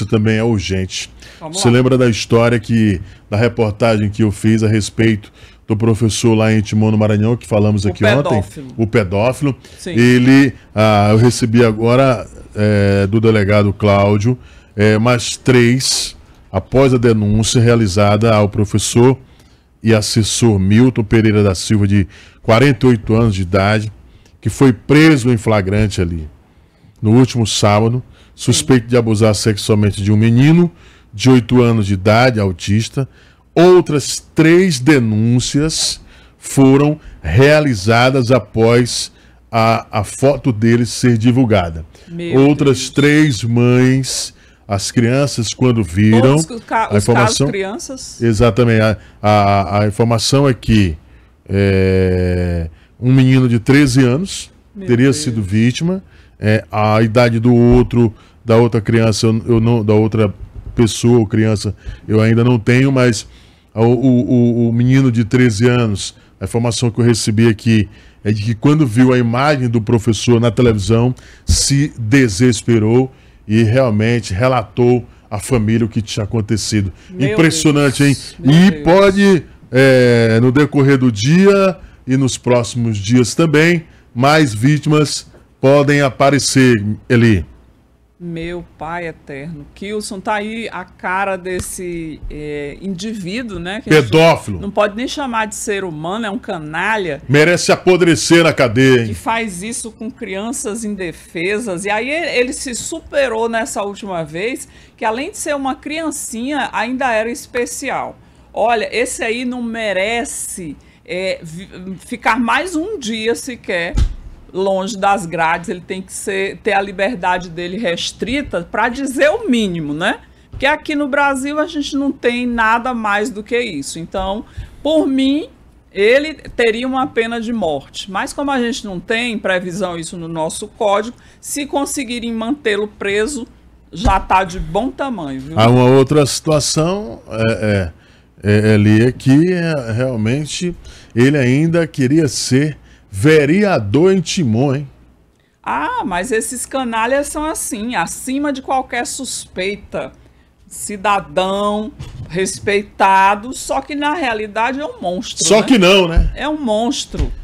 isso também é urgente. Vamos Você lá. lembra da história que da reportagem que eu fiz a respeito do professor lá em Timon, no Maranhão, que falamos aqui o ontem, o pedófilo. Sim. Ele, ah, eu recebi agora é, do delegado Cláudio é, mais três após a denúncia realizada ao professor e assessor Milton Pereira da Silva, de 48 anos de idade, que foi preso em flagrante ali no último sábado suspeito de abusar sexualmente de um menino de 8 anos de idade, autista. Outras três denúncias foram realizadas após a, a foto dele ser divulgada. Meu Outras Deus. três mães, as crianças, quando viram. os a informação, crianças. Exatamente. A, a, a, informação é que é, um menino de 13 anos Meu teria Deus. sido vítima é, a idade do outro, da outra criança, eu, não, da outra pessoa ou criança, eu ainda não tenho, mas o, o, o menino de 13 anos, a informação que eu recebi aqui é de que quando viu a imagem do professor na televisão, se desesperou e realmente relatou à família o que tinha acontecido. Meu Impressionante, Deus. hein? Meu e Deus. pode, é, no decorrer do dia e nos próximos dias também, mais vítimas podem aparecer, Eli? Meu pai eterno. Kilson, tá aí a cara desse é, indivíduo, né? Pedófilo. Não pode nem chamar de ser humano, é um canalha. Merece apodrecer na cadeia. Hein? Que faz isso com crianças indefesas. E aí ele se superou nessa última vez, que além de ser uma criancinha, ainda era especial. Olha, esse aí não merece é, ficar mais um dia sequer longe das grades, ele tem que ser, ter a liberdade dele restrita para dizer o mínimo, né? Porque aqui no Brasil a gente não tem nada mais do que isso. Então, por mim, ele teria uma pena de morte. Mas como a gente não tem previsão isso no nosso código, se conseguirem mantê-lo preso, já está de bom tamanho. Viu? Há uma outra situação, é, é, é, é que é, realmente ele ainda queria ser Vereador intimou, hein? Ah, mas esses canalhas são assim, acima de qualquer suspeita. Cidadão, respeitado, só que na realidade é um monstro. Só né? que não, né? É um monstro.